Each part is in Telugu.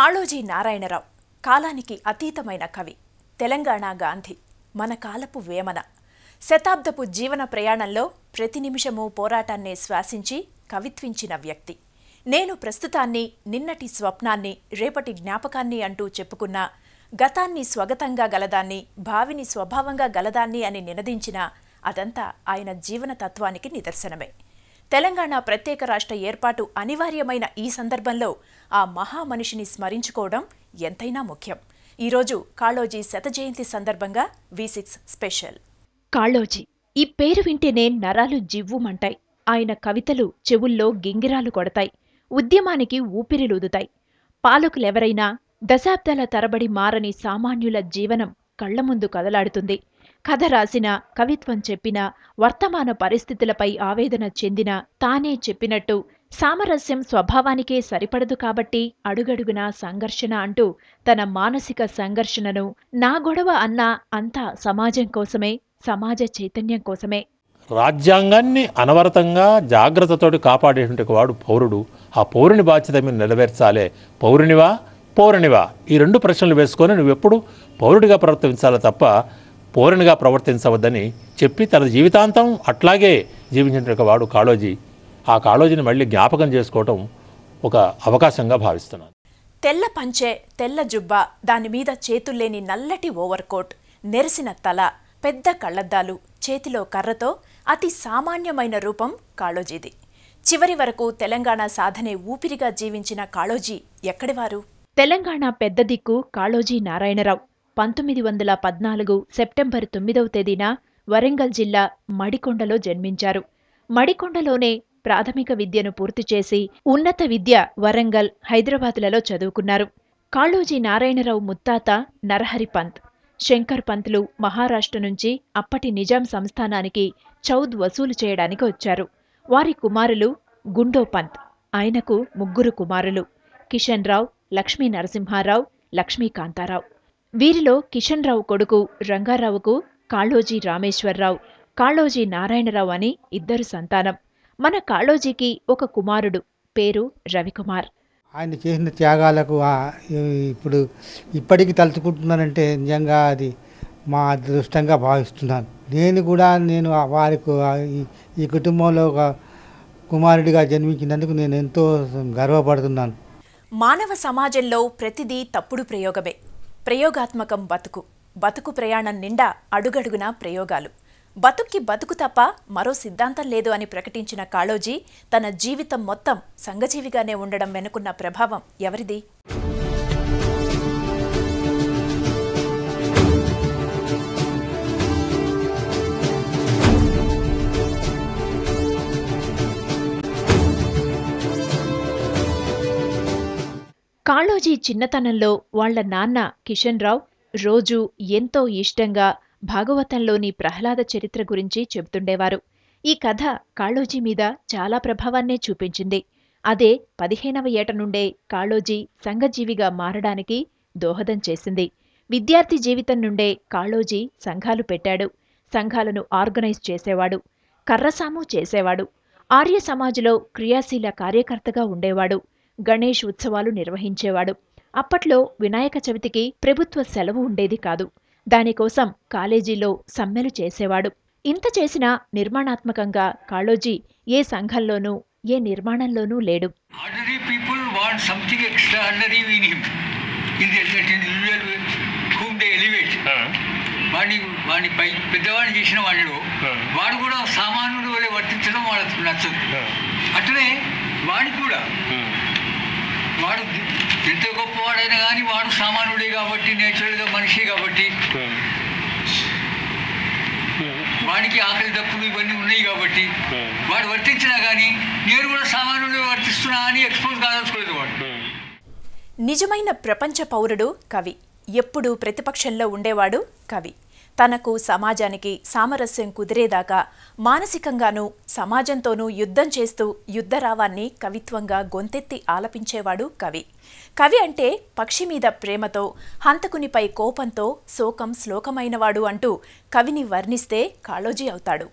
కాళోజీ నారాయణరావు కాలానికి అతీతమైన కవి తెలంగాణ గాంధీ మన కాలపు వేమన శతాబ్దపు జీవన ప్రయాణంలో ప్రతి నిమిషము పోరాటాన్ని శ్వాసించి కవిత్వించిన వ్యక్తి నేను ప్రస్తుతాన్ని నిన్నటి స్వప్నాన్ని రేపటి జ్ఞాపకాన్ని అంటూ చెప్పుకున్న గతాన్ని స్వగతంగా గలదాన్ని భావిని స్వభావంగా గలదాన్ని అని నినదించిన అదంతా ఆయన జీవన తత్వానికి నిదర్శనమే తెలంగాణ ప్రత్యేక రాష్ట్ర ఏర్పాటు అనివార్యమైన ఈ సందర్భంలో ఆ మహామనిషిని స్మరించుకోవడం ఎంతైనా ముఖ్యం ఈరోజు కాళోజీ శత జయంతి సందర్భంగా వి సిక్స్ స్పెషల్ కాళోజీ ఈ పేరు వింటేనే నరాలు జివ్వుమంటాయి ఆయన కవితలు చెవుల్లో గింగిరాలు కొడతాయి ఉద్యమానికి ఊపిరిలుదుతాయి పాలకులెవరైనా దశాబ్దాల తరబడి మారని సామాన్యుల జీవనం కళ్ల ముందు కదలాడుతుంది కథ రాసిన కవిత్వం చెప్పిన వర్తమాన పరిస్థితులపై ఆవేదన చెందిన తానే చెప్పినట్టు సామరస్యం స్వభావానికే సరిపడదు కాబట్టి అడుగడుగున సంఘర్షణ అంటూ తన మానసిక సంఘర్షణను నా గొడవ అన్న అంతా సమాజం కోసమే సమాజ చైతన్యం కోసమే రాజ్యాంగాన్ని అనవరతంగా జాగ్రత్తతోటి కాపాడేటువంటి వాడు పౌరుడు ఆ పౌరుని బాధ్యత మీరు నెరవేర్చాలే పౌరునివా పౌరునివా ఈ రెండు ప్రశ్నలు వేసుకొని నువ్వెప్పుడు పౌరుడిగా ప్రవర్తించాలి తప్ప పౌరునిగా ప్రవర్తించవద్దని చెప్పి తన జీవితాంతం అట్లాగే జీవించిన వాడు కాళోజీ ఆ కాళోజీని మళ్ళీ జ్ఞాపకం చేసుకోవటం ఒక అవకాశంగా భావిస్తున్నాను తెల్ల పంచె తెల్ల జుబ్బ దానిమీద చేతుల్లేని నల్లటి ఓవర్ కోట్ నెరిసిన తల పెద్ద కళ్ళద్దాలు చేతిలో కర్రతో అతి సామాన్యమైన రూపం కాళోజీది చివరి వరకు తెలంగాణ సాధనే ఊపిరిగా జీవించిన కాళోజీ ఎక్కడివారు తెలంగాణ పెద్ద దిక్కు కాళోజీ నారాయణరావు పంతొమ్మిది వందల పద్నాలుగు సెప్టెంబర్ తొమ్మిదవ తేదీన వరంగల్ జిల్లా మడికొండలో జన్మించారు మడికొండలోనే ప్రాథమిక విద్యను పూర్తి చేసి ఉన్నత విద్య వరంగల్ హైదరాబాద్లలో చదువుకున్నారు కాళోజీ నారాయణరావు ముత్తాత నరహరి పంత్ శంకర్ పంత్లు మహారాష్ట్ర నుంచి అప్పటి నిజాం సంస్థానానికి చౌద్ వసూలు చేయడానికి వచ్చారు వారి కుమారులు గుండో పంత్ ఆయనకు ముగ్గురు కుమారులు కిషన్ రావు లక్ష్మీ నరసింహారావు లక్ష్మీకాంతారావు వీరిలో కిషన్ రావు కొడుకు రంగారావుకు కాళోజీ రామేశ్వరరావు కాళోజీ నారాయణరావు అని ఇద్దరు సంతానం మన కాళోజీకి ఒక కుమారుడు పేరు రవికుమార్ ఆయన చేసిన త్యాగాలకు ఇప్పుడు ఇప్పటికి తలుచుకుంటున్నానంటే నిజంగా అది మా అదృష్టంగా భావిస్తున్నాను నేను కూడా నేను వారికి ఈ కుటుంబంలో ఒక కుమారుడిగా జన్మించినందుకు నేను ఎంతో గర్వపడుతున్నాను మానవ సమాజంలో ప్రతిదీ తప్పుడు ప్రయోగమే ప్రయోగాత్మకం బతుకు బతుకు ప్రయాణం నిండా అడుగడుగునా ప్రయోగాలు బతుక్కి బతుకు తప్ప మరో సిద్ధాంతం లేదు అని ప్రకటించిన కాళోజీ తన జీవితం మొత్తం సంఘజీవిగానే ఉండడం వెనుకున్న ప్రభావం ఎవరిది కాళోజీ చిన్నతనంలో వాళ్ల నాన్న కిషన్ రావు రోజూ ఎంతో ఇష్టంగా భాగవతంలోని ప్రహ్లాద చరిత్ర గురించి చెబుతుండేవారు ఈ కథ కాళోజీ మీద చాలా ప్రభావాన్నే చూపించింది అదే పదిహేనవ ఏట నుండే కాళోజీ సంఘజీవిగా మారడానికి దోహదం చేసింది విద్యార్థి జీవితం నుండే కాళోజీ సంఘాలు పెట్టాడు సంఘాలను ఆర్గనైజ్ చేసేవాడు కర్రసాము చేసేవాడు ఆర్య సమాజ్లో క్రియాశీల కార్యకర్తగా ఉండేవాడు గణేష్ ఉత్సవాలు నిర్వహించేవాడు అప్పట్లో వినాయక చవితికి ప్రభుత్వ సెలవు ఉండేది కాదు దానికోసం కాలేజీలో సమ్మెలు చేసేవాడు ఇంత చేసినా నిర్మాణాత్మకంగా కాళోజీ ఏ సంఘంలోనూ ఏ నిర్మాణంలోనూ లేడు వాడిని వాడిని పై పెద్దవాడిని చేసిన వాళ్ళు వాడు కూడా సామాన్యుడు వలె వర్తించడం వాళ్ళకి నచ్చదు అట్లనే వాడికి కూడా వాడు ఎంత గొప్పవాడైనా కానీ వాడు సామాన్యుడే కాబట్టి నేచురల్గా మనిషి కాబట్టి వాడికి ఆకలి తప్పులు ఇవన్నీ ఉన్నాయి కాబట్టి వాడు వర్తించినా కానీ నేను కూడా సామాన్యుడే వర్తిస్తున్నా అని ఎక్స్పోజ్ కాదలుచుకోలేదు వాడు నిజమైన ప్రపంచ పౌరుడు కవి ఎప్పుడూ ప్రతిపక్షంలో ఉండేవాడు కవి తనకు సమాజానికి సామరస్యం కుదిరేదాకా మానసికంగానూ సమాజంతోనూ యుద్ధం చేస్తూ యుద్ధరావాన్ని కవిత్వంగా గొంతెత్తి ఆలపించేవాడు కవి కవి అంటే పక్షి మీద ప్రేమతో హంతకునిపై కోపంతో శోకం శ్లోకమైనవాడు అంటూ కవిని వర్ణిస్తే కాళోజీ అవుతాడు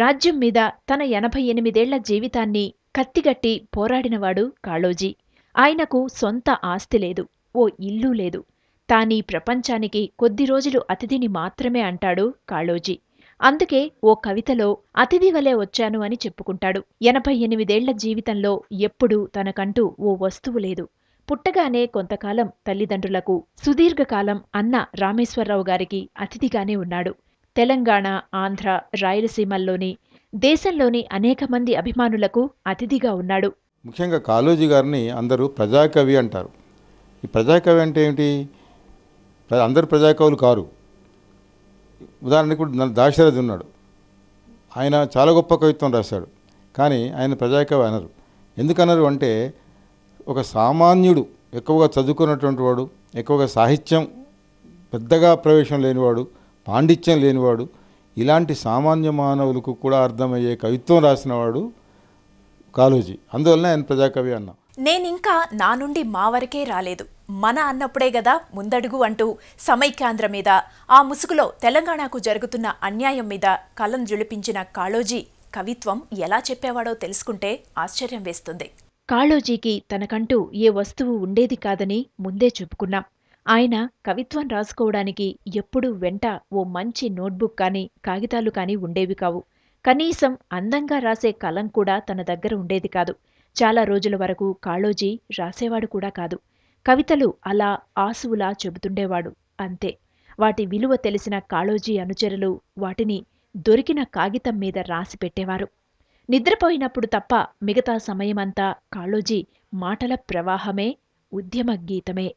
రాజ్యం మీద తన ఎనభై ఎనిమిదేళ్ల జీవితాన్ని కత్తిగట్టి పోరాడినవాడు కాళోజీ ఆయనకు సొంత ఆస్తి లేదు ఓ ఇల్లు లేదు తానీ ప్రపంచానికి కొద్ది రోజులు అతిథిని మాత్రమే అంటాడు కాళోజీ అందుకే ఓ కవితలో అతిథి వలె వచ్చాను అని చెప్పుకుంటాడు ఎనభై ఎనిమిదేళ్ల జీవితంలో ఎప్పుడూ తనకంటూ ఓ వస్తువు లేదు పుట్టగానే కొంతకాలం తల్లిదండ్రులకు సుదీర్ఘకాలం అన్న రామేశ్వరరావు గారికి అతిథిగానే ఉన్నాడు తెలంగాణ ఆంధ్ర రాయలసీమల్లోని దేశంలోని అనేక మంది అభిమానులకు అతిథిగా ఉన్నాడు ముఖ్యంగా కాళోజీ గారిని అందరూ ప్రజాకవి అంటారు ఈ ప్రజాకవి అంటే ఏమిటి అందరు ప్రజాకవులు కారు ఉదాహరణకు దాశరథి ఉన్నాడు ఆయన చాలా గొప్ప కవిత్వం రాశాడు కానీ ఆయన ప్రజాకవి అనరు ఎందుకన్నారు అంటే ఒక సామాన్యుడు ఎక్కువగా చదువుకున్నటువంటి వాడు ఎక్కువగా సాహిత్యం పెద్దగా ప్రవేశం లేనివాడు పాండిత్యం లేనివాడు ఇలాంటి సామాన్య మానవులకు కూడా అర్థమయ్యే కవిత్వం రాసినవాడు కాలోజీ అందువల్ల ఆయన ప్రజాకవి అన్నా నేను ఇంకా నా నుండి మా వరకే రాలేదు మన అన్నప్పుడే కదా ముందడుగు అంటూ సమైక్యాంధ్ర మీద ఆ ముసుగులో తెలంగాణకు జరుగుతున్న అన్యాయం మీద కలం జులిపించిన కాళోజీ కవిత్వం ఎలా చెప్పేవాడో తెలుసుకుంటే ఆశ్చర్యం వేస్తుంది కాళోజీకి తనకంటూ ఏ వస్తువు ఉండేది కాదని ముందే చెప్పుకున్నాం ఆయన కవిత్వం రాసుకోవడానికి ఎప్పుడూ వెంట ఓ మంచి నోట్బుక్ కానీ కాగితాలు కానీ ఉండేవి కావు కనీసం అందంగా రాసే కలం కూడా తన దగ్గర ఉండేది కాదు చాలా రోజుల వరకు కాళోజీ రాసేవాడు కూడా కాదు కవితలు అలా ఆసువులా చెబుతుండేవాడు అంతే వాటి విలువ తెలిసిన కాళోజీ అనుచరులు వాటిని దొరికిన కాగితం మీద రాసి పెట్టేవారు నిద్రపోయినప్పుడు తప్ప మిగతా సమయమంతా కాళోజీ మాటల ప్రవాహమే ఉద్యమ గీతమే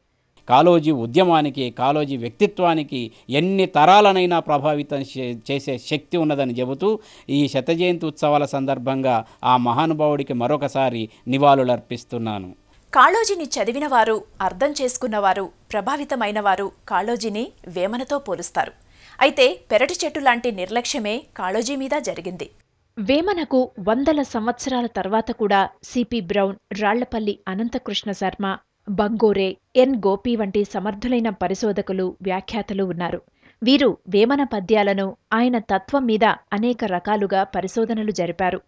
కాలోజీ ఉద్యమానికి కాలోజీ వ్యక్తిత్వానికి ఎన్ని తరాలనైనా ప్రభావితం చేసే శక్తి ఉన్నదని చెబుతూ ఈ శతజయంతి ఉత్సవాల సందర్భంగా ఆ మహానుభావుడికి మరొకసారి నివాళులర్పిస్తున్నాను కాళోజీని చదివినవారు అర్థం చేసుకున్నవారు ప్రభావితమైనవారు కాళోజీని వేమనతో పోలుస్తారు అయితే పెరటి చెట్టు లాంటి నిర్లక్ష్యమే కాళోజీ మీద జరిగింది వేమనకు వందల సంవత్సరాల తర్వాత కూడా C P Brown Rallapalli Anantakrishna Sharma Bangore N Gopi వంటి సమర్థులైన పరిశోధకులు వ్యాఖ్యాతలు ఉన్నారు వీరు వేమన పద్యాలను ఆయన తత్వం మీద అనేక రకాలుగా పరిశోధనలు జరిపారు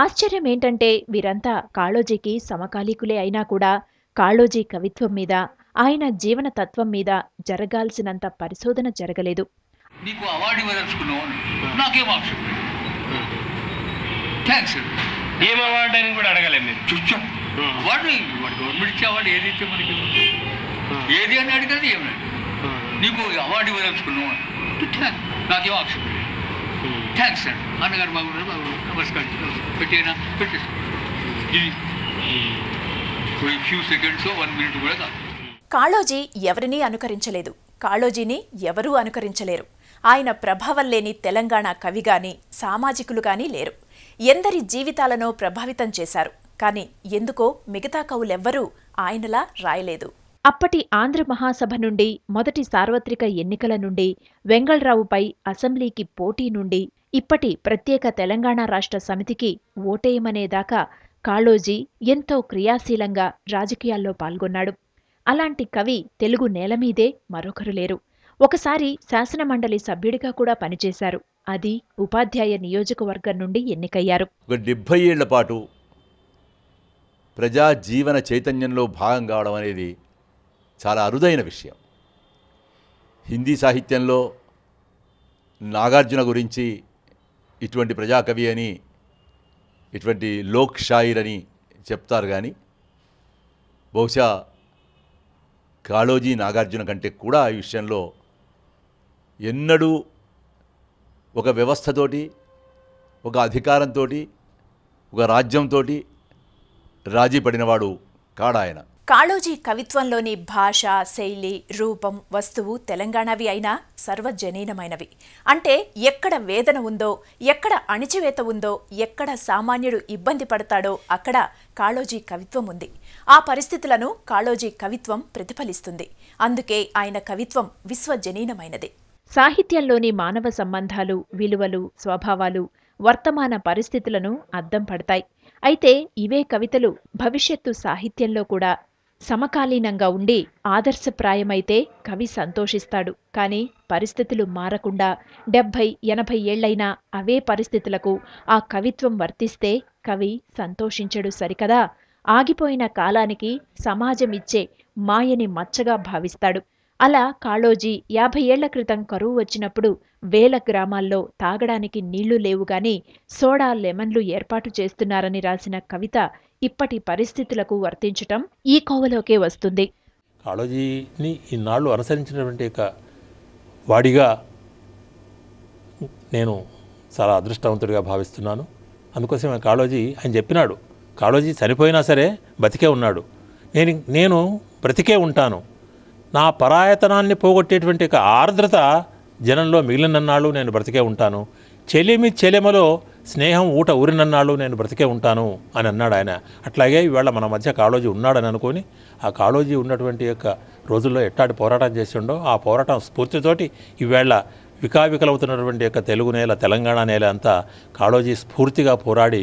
ఆశ్చర్యం ఏంటంటే వీరంతా కాళోజీకి సమకాలీకులే అయినా కూడా కాళోజీ కవిత్వం మీద ఆయన జీవన తత్వం మీద జరగాల్సినంత పరిశోధన జరగలేదు నీకు అవార్డు ఇవ్వదలుచుకున్నావు నాకేం ఆప్షన్ ఏం అవార్డు ఇవ్వదలుచుకున్నావు నాకేం ఆప్షన్ థ్యాంక్స్ సార్ అన్నగారు బాబు బాబు నమస్కారం పెట్టేనా పెట్టేసుకో ఇది ఫ్యూ సెకండ్స్ వన్ మినిట్ కూడా కాదు కాళోజీ ఎవరినీ అనుకరించలేదు కాళోజీని ఎవరూ అనుకరించలేరు ఆయన ప్రభావం లేని తెలంగాణ కవి గాని సామాజికులు కానీ లేరు ఎందరి జీవితాలను ప్రభావితం చేశారు కానీ ఎందుకో మిగతా కవులెవ్వరూ ఆయనలా రాయలేదు అప్పటి ఆంధ్ర మహాసభ నుండి మొదటి సార్వత్రిక ఎన్నికల నుండి వెంగళరావుపై అసెంబ్లీకి పోటీ నుండి ఇప్పటి ప్రత్యేక తెలంగాణ రాష్ట్ర సమితికి ఓటేయమనేదాకా కాళోజీ ఎంతో క్రియాశీలంగా రాజకీయాల్లో పాల్గొన్నాడు అలాంటి కవి తెలుగు నేలమీదే మరొకరు లేరు ఒకసారి శాసనమండలి సభ్యుడిగా కూడా పనిచేశారు అది ఉపాధ్యాయ నియోజకవర్గం నుండి ఎన్నికయ్యారు ఒక డెబ్బై ఏళ్ల పాటు ప్రజా జీవన చైతన్యంలో భాగం కావడం అనేది చాలా అరుదైన విషయం హిందీ సాహిత్యంలో నాగార్జున గురించి ఇటువంటి ప్రజాకవి అని ఇటువంటి లోక్ షాయిర్ అని చెప్తారు కానీ బహుశా కాళోజీ నాగార్జున కంటే కూడా ఈ విషయంలో ఎన్నడూ ఒక వ్యవస్థతోటి ఒక అధికారంతో ఒక రాజ్యంతో రాజీ పడినవాడు కాడాయన కాళోజీ కవిత్వంలోని భాష శైలి రూపం వస్తువు తెలంగాణవి అయినా సర్వజనీనమైనవి అంటే ఎక్కడ వేదన ఉందో ఎక్కడ అణిచివేత ఉందో ఎక్కడ సామాన్యుడు ఇబ్బంది పడతాడో అక్కడ కాళోజీ కవిత్వం ఉంది ఆ పరిస్థితులను కాళోజీ కవిత్వం ప్రతిఫలిస్తుంది అందుకే ఆయన కవిత్వం విశ్వజనీనమైనది సాహిత్యంలోని మానవ సంబంధాలు విలువలు స్వభావాలు వర్తమాన పరిస్థితులను అద్దం పడతాయి అయితే ఇవే కవితలు భవిష్యత్తు సాహిత్యంలో కూడా సమకాలీనంగా ఉండి ఆదర్శప్రాయమైతే కవి సంతోషిస్తాడు కానీ పరిస్థితులు మారకుండా డెబ్భై ఎనభై ఏళ్లైనా అవే పరిస్థితులకు ఆ కవిత్వం వర్తిస్తే కవి సంతోషించడు సరికదా ఆగిపోయిన కాలానికి సమాజమిచ్చే మాయని మచ్చగా భావిస్తాడు అలా కాళోజీ యాభై ఏళ్ల క్రితం కరువు వచ్చినప్పుడు వేల గ్రామాల్లో తాగడానికి నీళ్లు లేవుగాని సోడా లెమన్లు ఏర్పాటు చేస్తున్నారని రాసిన కవిత ఇప్పటి పరిస్థితులకు వర్తించటం ఈ కోవలోకే వస్తుంది కాళోజీని ఇన్నాళ్ళు అనుసరించినటువంటి ఒక వాడిగా నేను చాలా అదృష్టవంతుడిగా భావిస్తున్నాను అందుకోసం కాళోజీ ఆయన చెప్పినాడు కాళోజీ చనిపోయినా సరే బతికే ఉన్నాడు నేను నేను బ్రతికే ఉంటాను నా పరాయతనాన్ని పోగొట్టేటువంటి ఆర్ద్రత జనంలో మిగిలినన్నాళ్ళు నేను బ్రతికే ఉంటాను చెలిమి చెలిమలో స్నేహం ఊట ఊరినన్నాళ్ళు నేను బ్రతికే ఉంటాను అని అన్నాడు ఆయన అట్లాగే ఇవాళ మన మధ్య కాళోజీ ఉన్నాడని అనుకుని ఆ కాళోజీ ఉన్నటువంటి యొక్క రోజుల్లో ఎట్టాటి పోరాటం చేసిండో ఆ పోరాటం స్ఫూర్తితోటి ఈవేళ వికావికలవుతున్నటువంటి యొక్క తెలుగు నేల తెలంగాణ నేల అంతా కాళోజీ స్ఫూర్తిగా పోరాడి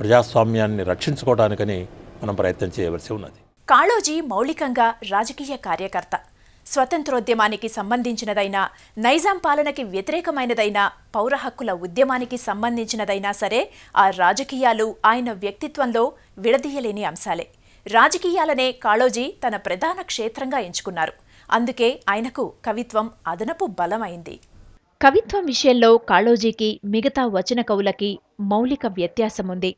ప్రజాస్వామ్యాన్ని రక్షించుకోవడానికని మనం ప్రయత్నం చేయవలసి ఉన్నది కాళోజీ మౌలికంగా రాజకీయ కార్యకర్త స్వతంత్రోద్యమానికి సంబంధించినదైనా నైజాం పాలనకి వ్యతిరేకమైనదైనా పౌర హక్కుల ఉద్యమానికి సంబంధించినదైనా సరే ఆ రాజకీయాలు ఆయన వ్యక్తిత్వంలో విడదీయలేని అంశాలే రాజకీయాలనే కాళోజీ తన ప్రధాన క్షేత్రంగా ఎంచుకున్నారు అందుకే ఆయనకు కవిత్వం అదనపు బలమైంది కవిత్వం విషయంలో కాళోజీకి మిగతా వచన కవులకి మౌలిక వ్యత్యాసముంది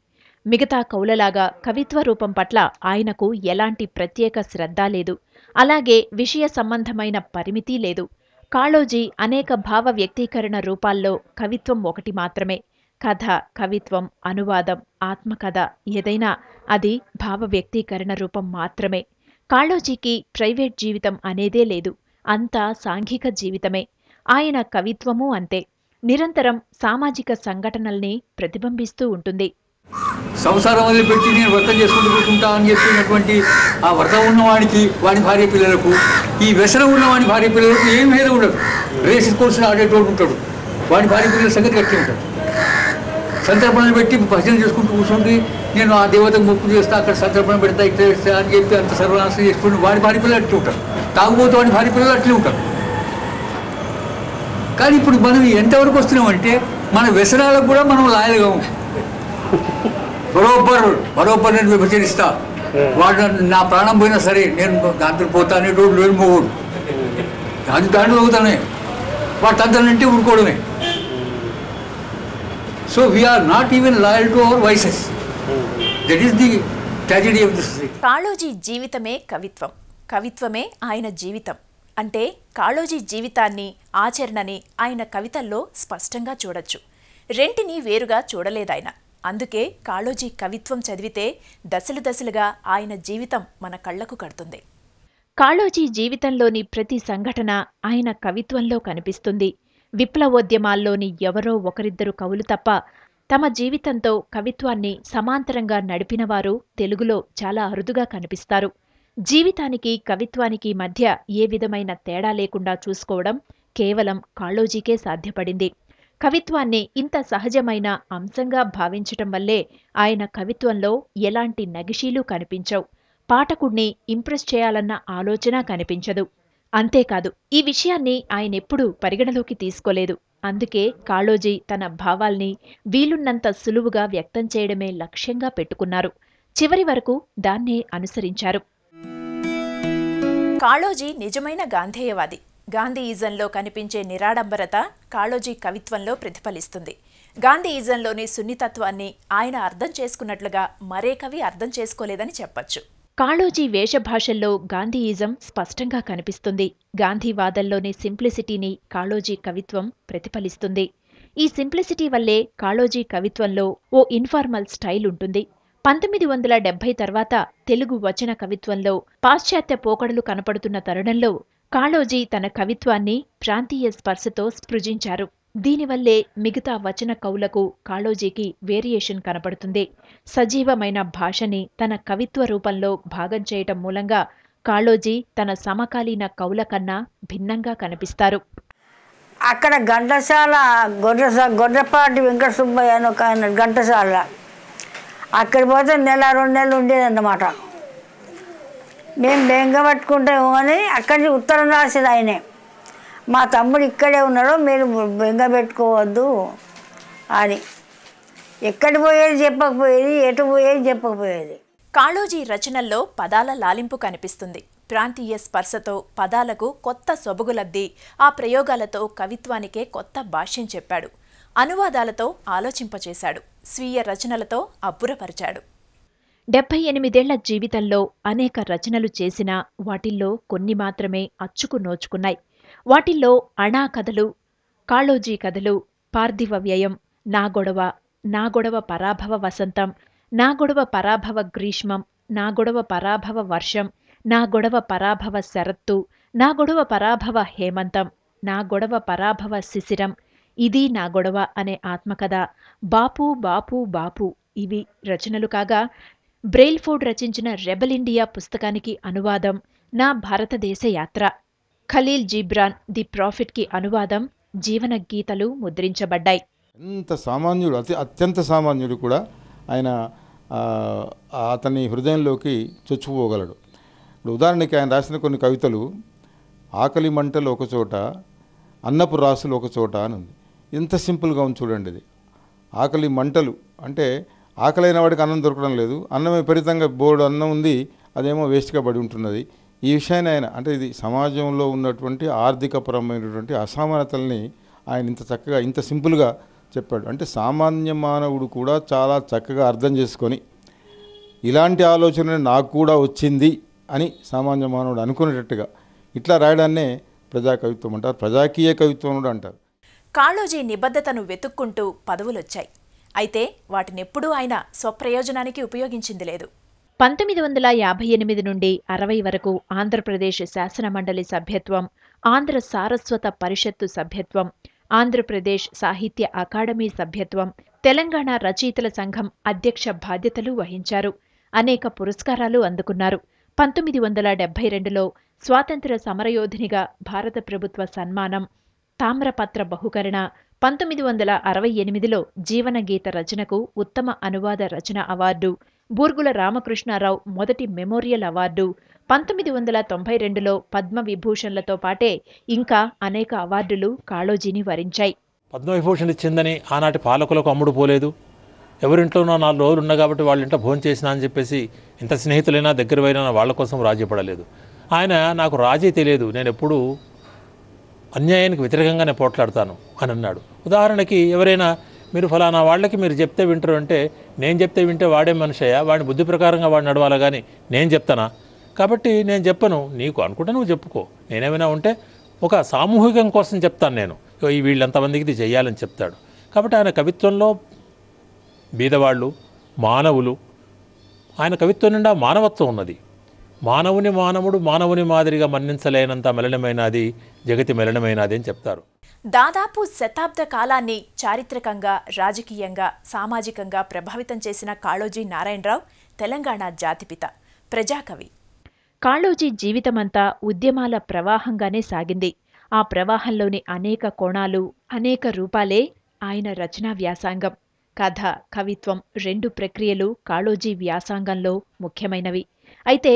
మిగతా కవులలాగా కవిత్వ రూపం పట్ల ఆయనకు ఎలాంటి ప్రత్యేక శ్రద్ధ లేదు అలాగే విషయ సంబంధమైన పరిమితి లేదు కాళోజీ అనేక భావ వ్యక్తీకరణ రూపాల్లో కవిత్వం ఒకటి మాత్రమే కథ కవిత్వం అనువాదం ఆత్మకథ ఏదైనా అది భావ వ్యక్తీకరణ రూపం మాత్రమే కాళోజీకి ప్రైవేట్ జీవితం అనేదే లేదు అంతా సాంఘిక జీవితమే ఆయన కవిత్వమూ అంతే నిరంతరం సామాజిక సంఘటనల్ని ప్రతిబింబిస్తూ ఉంటుంది సంసారం వదిలిపెట్టి నేను వ్రతం చేసుకుంటూ కూర్చుంటా అని చెప్పినటువంటి ఆ వ్రతం ఉన్నవాడికి వాడి భార్య పిల్లలకు ఈ వ్యసనం ఉన్నవాడి భార్య పిల్లలకు ఏం భేదం ఉండదు రేస్ కోర్సులు ఆడేటోడు ఉంటాడు వాడి భార్య పిల్లల సంగతి కట్టి ఉంటాడు సంతర్పణలు పెట్టి భజన చేసుకుంటూ కూర్చుంటే నేను ఆ దేవతకు మొక్కు చేస్తా అక్కడ సంతర్పణ పెడతా ఇక్కడ చేస్తా అని చెప్పి అంత సర్వనాశనం చేసుకుంటూ వాడి భార్య పిల్లలు అట్లే ఉంటారు తాగుబోతు వాడి భార్య పిల్లలు అట్లే ఉంటారు కానీ ఇప్పుడు మనం ఎంతవరకు వస్తున్నామంటే మన వ్యసనాలకు కూడా మనం లాయలుగా ఉంటాం బరోబ్బర్ బరోబ్బర్ నేను విభజనిస్తా వాడు నా ప్రాణం పోయినా సరే నేను దాంతో పోతానేటోడు లేని మోగుడు దాని దాన్ని అవుతానే వాడు నుండి ఊరుకోవడమే so we're not even loyal to our vices that is the tragedy of society Kaloji జీవితమే కవిత్వం కవిత్వమే ఆయన జీవితం అంటే కాళోజీ జీవితాన్ని ఆచరణని ఆయన కవితల్లో స్పష్టంగా చూడొచ్చు రెంటిని వేరుగా చూడలేదాయన అందుకే కాళోజీ కవిత్వం చదివితే దశలు దశలుగా ఆయన జీవితం మన కళ్లకు కడుతుంది కాళోజీ జీవితంలోని ప్రతి సంఘటన ఆయన కవిత్వంలో కనిపిస్తుంది విప్లవోద్యమాల్లోని ఎవరో ఒకరిద్దరు కవులు తప్ప తమ జీవితంతో కవిత్వాన్ని సమాంతరంగా నడిపినవారు తెలుగులో చాలా అరుదుగా కనిపిస్తారు జీవితానికి కవిత్వానికి మధ్య ఏ విధమైన తేడా లేకుండా చూసుకోవడం కేవలం కాళోజీకే సాధ్యపడింది కవిత్వాన్ని ఇంత సహజమైన అంశంగా భావించటం వల్లే ఆయన కవిత్వంలో ఎలాంటి నగిషీలు కనిపించవు పాఠకుణ్ణి ఇంప్రెస్ చేయాలన్న ఆలోచన కనిపించదు అంతేకాదు ఈ విషయాన్ని ఆయన ఎప్పుడూ పరిగణలోకి తీసుకోలేదు అందుకే కాళోజీ తన భావాల్ని వీలున్నంత సులువుగా వ్యక్తం చేయడమే లక్ష్యంగా పెట్టుకున్నారు చివరి వరకు దాన్నే అనుసరించారు కాళోజీ నిజమైన గాంధేయవాది గాంధీయిజంలో కనిపించే నిరాడంబరత కాళోజీ కవిత్వంలో ప్రతిఫలిస్తుంది గాంధీయిజంలోని సున్నితత్వాన్ని ఆయన అర్థం చేసుకున్నట్లుగా మరే కవి అర్థం చేసుకోలేదని చెప్పొచ్చు కాళోజీ వేషభాషల్లో గాంధీయిజం స్పష్టంగా కనిపిస్తుంది గాంధీవాదంలోని సింప్లిసిటీని కాళోజీ కవిత్వం ప్రతిఫలిస్తుంది ఈ సింప్లిసిటీ వల్లే కాళోజీ కవిత్వంలో ఓ ఇన్ఫార్మల్ స్టైల్ ఉంటుంది పంతొమ్మిది వందల డెబ్బై తర్వాత తెలుగు వచన కవిత్వంలో పాశ్చాత్య పోకడలు కనపడుతున్న తరుణంలో కాళోజీ తన కవిత్వాన్ని ప్రాంతీయ స్పర్శతో స్పృజించారు దీనివల్లే మిగతా వచన కవులకు కాళోజీకి వేరియేషన్ కనపడుతుంది సజీవమైన భాషని తన కవిత్వ రూపంలో భాగం చేయటం మూలంగా కాళోజీ తన సమకాలీన కవుల కన్నా భిన్నంగా కనిపిస్తారు అక్కడ ఘంటసాల గొర్రెస గొర్రెపాటి వెంకట సుబ్బయ్య అని ఒక ఆయన ఘంటసాల అక్కడ పోతే నెల రెండు నెలలు ఉండేదన్నమాట మేము బెంగ పట్టుకుంటాము అని అక్కడి నుంచి ఉత్తరం రాసేది ఆయనే మా తమ్ముడు ఇక్కడే ఉన్నాడు మీరు బెంగ పెట్టుకోవద్దు అని ఎక్కడ పోయేది చెప్పకపోయేది ఎటు పోయేది చెప్పకపోయేది కాళోజీ రచనల్లో పదాల లాలింపు కనిపిస్తుంది ప్రాంతీయ స్పర్శతో పదాలకు కొత్త సొబగులద్ది ఆ ప్రయోగాలతో కవిత్వానికే కొత్త భాష్యం చెప్పాడు అనువాదాలతో ఆలోచింపచేశాడు స్వీయ రచనలతో అబ్బురపరిచాడు డెబ్బై ఎనిమిదేళ్ల జీవితంలో అనేక రచనలు చేసినా వాటిల్లో కొన్ని మాత్రమే అచ్చుకు నోచుకున్నాయి వాటిల్లో అణా కథలు కాళోజీ కథలు పార్థివ వ్యయం నా గొడవ నా గొడవ పరాభవ వసంతం నా గొడవ పరాభవ గ్రీష్మం నా గొడవ పరాభవ వర్షం నా గొడవ పరాభవ శరత్తు నా గొడవ పరాభవ హేమంతం నా గొడవ పరాభవ శిశిరం ఇది నా గొడవ అనే ఆత్మకథ బాపు బాపు బాపు ఇవి రచనలు కాగా బ్రెయిల్ఫోర్డ్ రచించిన రెబల్ ఇండియా పుస్తకానికి అనువాదం నా భారతదేశ యాత్ర ఖలీల్ జీబ్రాన్ ది ప్రాఫిట్కి అనువాదం జీవన గీతలు ముద్రించబడ్డాయి అంత సామాన్యుడు అతి అత్యంత సామాన్యుడు కూడా ఆయన అతని హృదయంలోకి చొచ్చుకుపోగలడు ఇప్పుడు ఉదాహరణకి ఆయన రాసిన కొన్ని కవితలు ఆకలి మంటలు ఒకచోట అన్నపు రాసులు ఒకచోట అని ఉంది ఎంత సింపుల్గా ఉంది చూడండి ఇది ఆకలి మంటలు అంటే ఆకలైన వాడికి అన్నం దొరకడం లేదు అన్నం విపరీతంగా బోర్డు అన్నం ఉంది అదేమో వేస్ట్గా పడి ఉంటున్నది ఈ విషయాన్ని ఆయన అంటే ఇది సమాజంలో ఉన్నటువంటి ఆర్థికపరమైనటువంటి అసమానతల్ని ఆయన ఇంత చక్కగా ఇంత సింపుల్గా చెప్పాడు అంటే సామాన్య మానవుడు కూడా చాలా చక్కగా అర్థం చేసుకొని ఇలాంటి ఆలోచన నాకు కూడా వచ్చింది అని సామాన్య మానవుడు అనుకునేటట్టుగా ఇట్లా రాయడాన్నే ప్రజా కవిత్వం అంటారు ప్రజాకీయ కవిత్వం కూడా అంటారు కాళోజీ నిబద్ధతను వెతుక్కుంటూ పదవులొచ్చాయి అయితే వాటినెప్పుడూ ఆయన స్వప్రయోజనానికి ఉపయోగించింది లేదు పంతొమ్మిది వందల యాభై ఎనిమిది నుండి అరవై వరకు ఆంధ్రప్రదేశ్ శాసనమండలి సభ్యత్వం ఆంధ్ర సారస్వత పరిషత్తు సభ్యత్వం ఆంధ్రప్రదేశ్ సాహిత్య అకాడమీ సభ్యత్వం తెలంగాణ రచయితల సంఘం అధ్యక్ష బాధ్యతలు వహించారు అనేక పురస్కారాలు అందుకున్నారు పంతొమ్మిది వందల డెబ్బై రెండులో స్వాతంత్ర సమరయోధినిగా భారత ప్రభుత్వ సన్మానం తామ్రపత్ర బహుకరణ పంతొమ్మిది వందల అరవై ఎనిమిదిలో జీవనగీత రచనకు ఉత్తమ అనువాద రచన అవార్డు బూర్గుల రామకృష్ణారావు మొదటి మెమోరియల్ అవార్డు పంతొమ్మిది వందల తొంభై రెండులో పద్మ పద్మవిభూషణ్లతో పాటే ఇంకా అనేక అవార్డులు కాళోజీని వరించాయి పద్మవిభూషణ్ ఇచ్చిందని ఆనాటి పాలకులకు అమ్ముడు పోలేదు ఎవరింట్లోనో నాలుగు రోజులు ఉన్నా కాబట్టి వాళ్ళ ఇంట్లో భోజనం చేసినా అని చెప్పేసి ఇంత స్నేహితులైనా దగ్గర వాళ్ళ కోసం రాజీ పడలేదు ఆయన నాకు రాజీ తెలియదు నేను ఎప్పుడూ అన్యాయానికి వ్యతిరేకంగానే పోట్లాడతాను అని అన్నాడు ఉదాహరణకి ఎవరైనా మీరు ఫలానా వాళ్ళకి మీరు చెప్తే వింటారు అంటే నేను చెప్తే వింటే వాడే మనిషయ్యా వాడిని బుద్ధి ప్రకారంగా వాడు నడవాలా కానీ నేను చెప్తానా కాబట్టి నేను చెప్పను నీకు అనుకుంటే నువ్వు చెప్పుకో నేనేమైనా ఉంటే ఒక సామూహికం కోసం చెప్తాను నేను ఈ వీళ్ళంతమందికి ఇది చేయాలని చెప్తాడు కాబట్టి ఆయన కవిత్వంలో బీదవాళ్ళు మానవులు ఆయన కవిత్వం నిండా మానవత్వం ఉన్నది మానవుని మానవుడు మానవుని మాదిరిగా మన్నించలేనంత మెలనమైనది జగతి మెలనమైనది అని చెప్తారు దాదాపు శతాబ్ద కాలాన్ని చారిత్రకంగా రాజకీయంగా సామాజికంగా ప్రభావితం చేసిన కాళోజీ నారాయణరావు తెలంగాణ జాతిపిత ప్రజాకవి కాళోజీ జీవితమంతా ఉద్యమాల ప్రవాహంగానే సాగింది ఆ ప్రవాహంలోని అనేక కోణాలు అనేక రూపాలే ఆయన రచనా వ్యాసాంగం కథ కవిత్వం రెండు ప్రక్రియలు కాళోజీ వ్యాసాంగంలో ముఖ్యమైనవి అయితే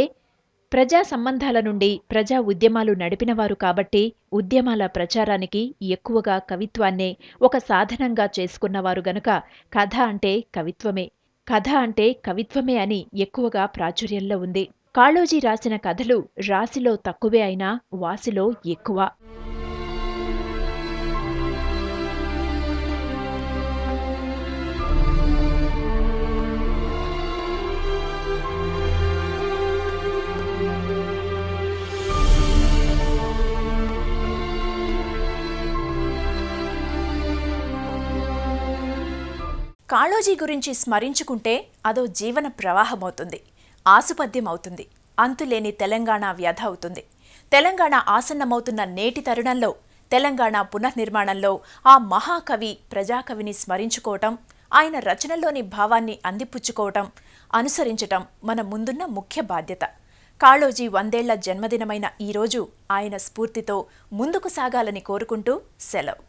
ప్రజా సంబంధాల నుండి ప్రజా ఉద్యమాలు నడిపినవారు కాబట్టి ఉద్యమాల ప్రచారానికి ఎక్కువగా కవిత్వాన్నే ఒక సాధనంగా చేసుకున్నవారు గనుక కథ అంటే కవిత్వమే కథ అంటే కవిత్వమే అని ఎక్కువగా ప్రాచుర్యంలో ఉంది కాళోజీ రాసిన కథలు రాశిలో తక్కువే అయినా వాసిలో ఎక్కువ కాళోజీ గురించి స్మరించుకుంటే అదో జీవన ప్రవాహమవుతుంది ఆసుపద్యం అవుతుంది అంతులేని తెలంగాణ వ్యధ అవుతుంది తెలంగాణ ఆసన్నమవుతున్న నేటి తరుణంలో తెలంగాణ పునర్నిర్మాణంలో ఆ మహాకవి ప్రజాకవిని స్మరించుకోవటం ఆయన రచనల్లోని భావాన్ని అందిపుచ్చుకోవటం అనుసరించటం మన ముందున్న ముఖ్య బాధ్యత కాళోజీ వందేళ్ల జన్మదినమైన ఈరోజు ఆయన స్ఫూర్తితో ముందుకు సాగాలని కోరుకుంటూ సెలవు